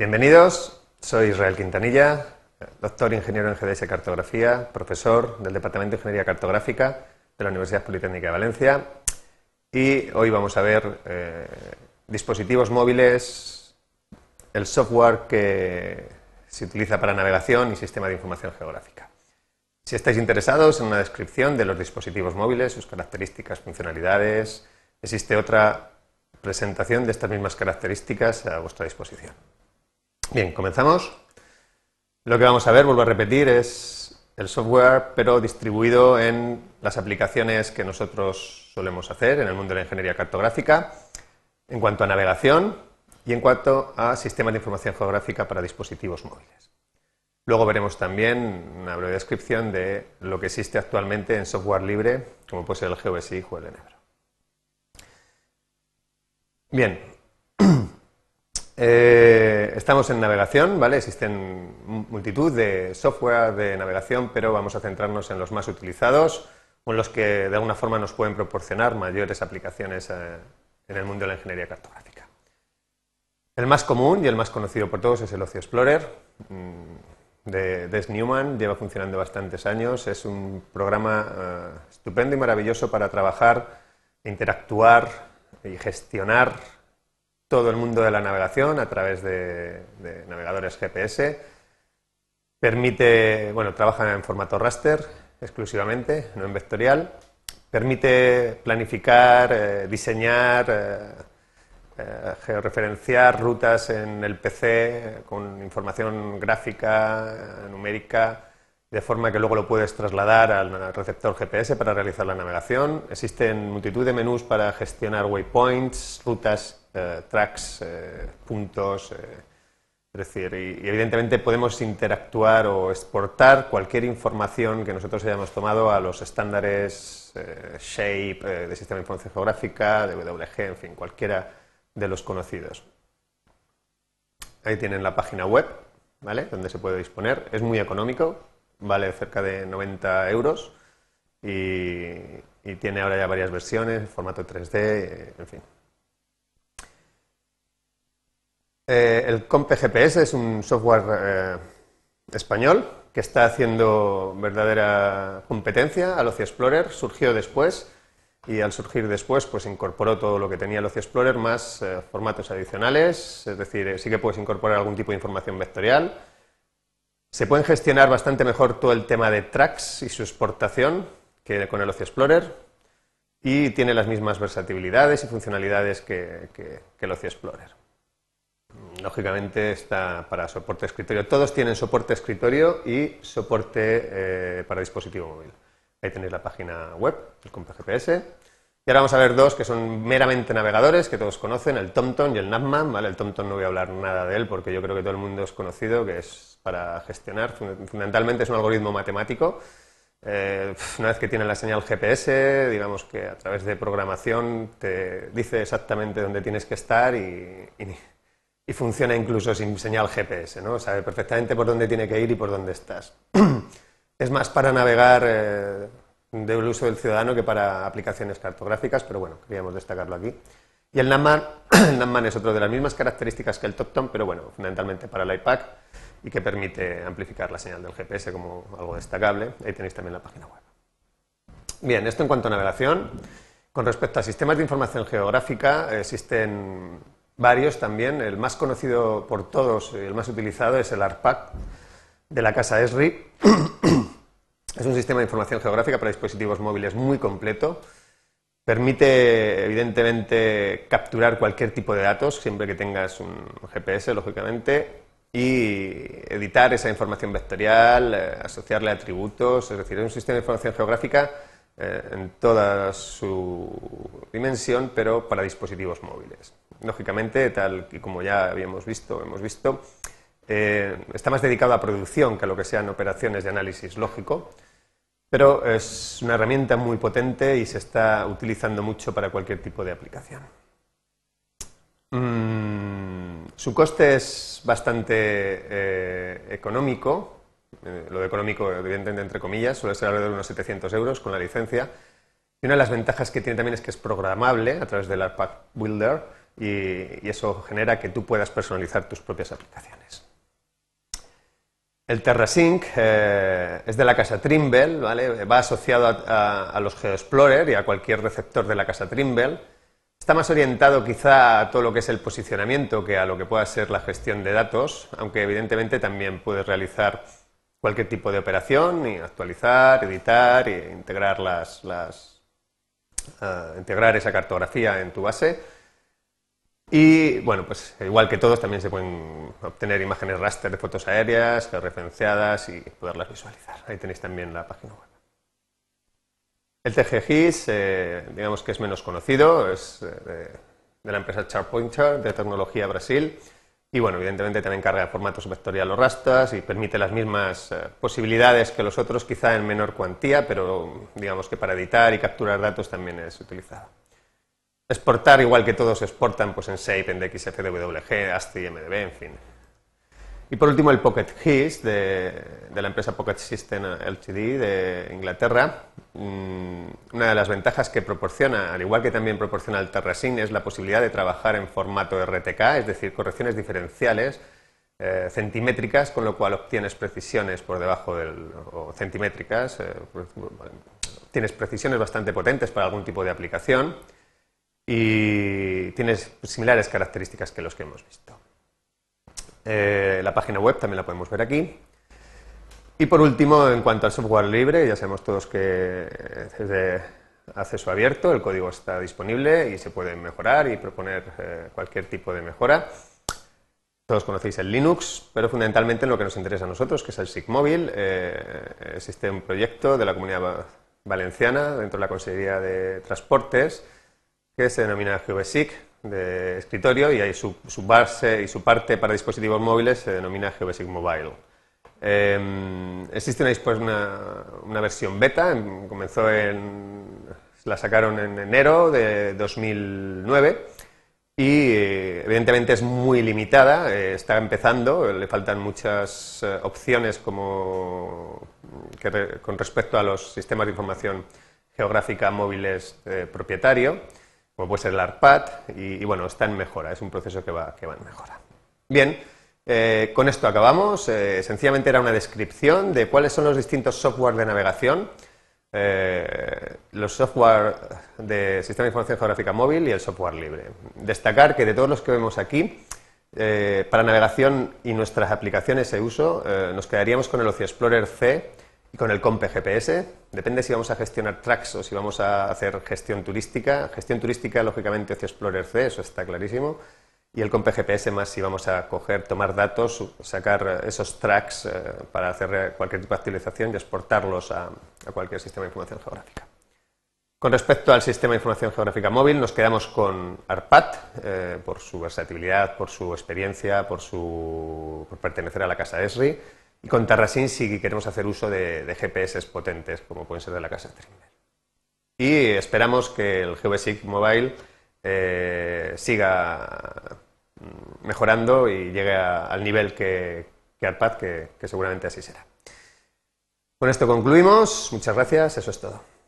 Bienvenidos, soy Israel Quintanilla, doctor ingeniero en GDS Cartografía, profesor del Departamento de Ingeniería Cartográfica de la Universidad Politécnica de Valencia y hoy vamos a ver eh, dispositivos móviles, el software que se utiliza para navegación y sistema de información geográfica. Si estáis interesados en una descripción de los dispositivos móviles, sus características, funcionalidades, existe otra presentación de estas mismas características a vuestra disposición. Bien, comenzamos. Lo que vamos a ver, vuelvo a repetir, es el software, pero distribuido en las aplicaciones que nosotros solemos hacer en el mundo de la ingeniería cartográfica, en cuanto a navegación y en cuanto a sistemas de información geográfica para dispositivos móviles. Luego veremos también una breve descripción de lo que existe actualmente en software libre, como puede ser el GVSI o el Enebro. Bien, eh, estamos en navegación, ¿vale? Existen multitud de software de navegación, pero vamos a centrarnos en los más utilizados o en los que de alguna forma nos pueden proporcionar mayores aplicaciones eh, en el mundo de la ingeniería cartográfica. El más común y el más conocido por todos es el Ocio Explorer mm, de Des Newman, lleva funcionando bastantes años, es un programa eh, estupendo y maravilloso para trabajar, interactuar y gestionar todo el mundo de la navegación a través de, navegadores GPS. Permite, bueno, trabaja en formato raster exclusivamente, no en vectorial. Permite planificar, eh, diseñar, eh, eh, georreferenciar rutas en el PC con información gráfica, numérica, de forma que luego lo puedes trasladar al receptor GPS para realizar la navegación. Existen multitud de menús para gestionar waypoints, rutas eh, tracks, eh, puntos. Eh, es decir, y, evidentemente podemos interactuar o exportar cualquier información que nosotros hayamos tomado a los estándares SHAPE, de Sistema de Información Geográfica, de WG, en fin, cualquiera de los conocidos. Ahí tienen la página web, ¿vale? Donde se puede disponer. Es muy económico, vale cerca de 90 euros y tiene ahora ya varias versiones, formato 3D, en fin. Eh, el CompGPS es un software eh, español que está haciendo verdadera competencia al Ocio Explorer. Surgió después y al surgir después pues incorporó todo lo que tenía el Ocio Explorer más eh, formatos adicionales, es decir, sí que puedes incorporar algún tipo de información vectorial. Se pueden gestionar bastante mejor todo el tema de tracks y su exportación que con el Ocio Explorer y tiene las mismas versatilidades y funcionalidades que, que el Ocio Explorer lógicamente está para soporte escritorio. Todos tienen soporte escritorio y soporte eh, para dispositivo móvil. Ahí tenéis la página web, el Compa GPS. Y ahora vamos a ver dos que son meramente navegadores, que todos conocen, el TomTom y el Navman. ¿vale? El TomTom no voy a hablar nada de él porque yo creo que todo el mundo es conocido, que es para gestionar. Fundamentalmente es un algoritmo matemático. Eh, una vez que tiene la señal GPS, digamos que a través de programación te dice exactamente dónde tienes que estar y y funciona incluso sin señal GPS, ¿no? Sabe perfectamente por dónde tiene que ir y por dónde estás. es más para navegar eh, del uso del ciudadano que para aplicaciones cartográficas, pero bueno, queríamos destacarlo aquí. Y el NAMAN, es otro de las mismas características que el TopTom, pero bueno, fundamentalmente para el iPad y que permite amplificar la señal del GPS como algo destacable. Ahí tenéis también la página web. Bien, esto en cuanto a navegación. Con respecto a sistemas de información geográfica, existen varios también. El más conocido por todos y eh, el más utilizado es el ARPAC de la casa ESRI. es un sistema de información geográfica para dispositivos móviles muy completo. Permite, evidentemente, capturar cualquier tipo de datos, siempre que tengas un GPS, lógicamente, y editar esa información vectorial, eh, asociarle atributos, es decir, es un sistema de información geográfica eh, en toda su dimensión, pero para dispositivos móviles lógicamente, tal y como ya habíamos visto, hemos visto, eh, está más dedicado a producción que a lo que sean operaciones de análisis lógico, pero es una herramienta muy potente y se está utilizando mucho para cualquier tipo de aplicación. Mm, su coste es bastante eh, económico, eh, lo de económico evidentemente entre comillas, suele ser alrededor de unos 700 euros con la licencia. Y una de las ventajas que tiene también es que es programable a través del ARPAC Builder, y, eso genera que tú puedas personalizar tus propias aplicaciones. El TerraSync eh, es de la casa Trimble, ¿vale? va asociado a, los GeoExplorer y a cualquier receptor de la casa Trimble. Está más orientado quizá a todo lo que es el posicionamiento que a lo que pueda ser la gestión de datos, aunque evidentemente también puedes realizar cualquier tipo de operación y actualizar, editar e integrar eh, esa cartografía en tu base y bueno, pues igual que todos, también se pueden obtener imágenes raster de fotos aéreas, referenciadas y poderlas visualizar. Ahí tenéis también la página web. El TGGIS, eh, digamos que es menos conocido, es eh, de la empresa Charpointer de Tecnología Brasil. Y bueno, evidentemente también carga formatos vectoriales o rastas y permite las mismas eh, posibilidades que los otros, quizá en menor cuantía, pero digamos que para editar y capturar datos también es utilizado. Exportar igual que todos exportan, pues en shape, en DXF, DWG, ASCII, MDB, en fin. Y por último el Pocket His de, la empresa Pocket System LTD de Inglaterra. Mm, una de las ventajas que proporciona, al igual que también proporciona el TerraSync, es la posibilidad de trabajar en formato RTK, es decir, correcciones diferenciales eh, centimétricas, con lo cual obtienes precisiones por debajo del. o centimétricas, eh, pues, tienes obtienes precisiones bastante potentes para algún tipo de aplicación y tiene similares características que los que hemos visto. Eh, la página web también la podemos ver aquí. Y por último, en cuanto al software libre, ya sabemos todos que es de acceso abierto, el código está disponible y se puede mejorar y proponer eh, cualquier tipo de mejora. Todos conocéis el Linux, pero fundamentalmente lo que nos interesa a nosotros, que es el SIGMOBIL, Eh, existe un proyecto de la comunidad valenciana dentro de la Consejería de Transportes que se denomina GVSIC de escritorio y hay su, base y su parte para dispositivos móviles se denomina GVSIC Mobile. Em, existe una, versión beta, em, comenzó en, la sacaron en enero de 2009 y eh, evidentemente es muy limitada, eh, está empezando, le faltan muchas eh, opciones con respecto a los sistemas de información geográfica móviles propietario como puede ser el ARPAD, y, bueno, está en mejora, es un proceso que va, en mejora. Bien, eh, con esto acabamos. Eh, sencillamente era una descripción de cuáles son los distintos softwares de navegación, eh, los software de Sistema de Información Geográfica Móvil y el software libre. Destacar que de todos los que vemos aquí, para navegación y nuestras aplicaciones de uso, nos quedaríamos con el Ocio Explorer C, y con el COMP GPS, depende si vamos a gestionar tracks o si vamos a hacer gestión turística. Gestión turística, lógicamente, es Explorer C, eso está clarísimo. Y el COMPE GPS más si vamos a coger, tomar datos, sacar esos tracks eh, para hacer cualquier tipo de actualización y exportarlos a, cualquier sistema de información geográfica. Con respecto al sistema de información geográfica móvil, nos quedamos con ARPAT eh, por su versatilidad, por su experiencia, por, su, por pertenecer a la casa ESRI. Y con Tarrasin sí queremos hacer uso de, GPS potentes, como pueden ser de la casa Trimble. Y esperamos que el GVSIG Mobile eh, siga mm, mejorando y llegue al nivel que, que ARPAD, que seguramente así será. Con esto concluimos. Muchas gracias. Eso es todo.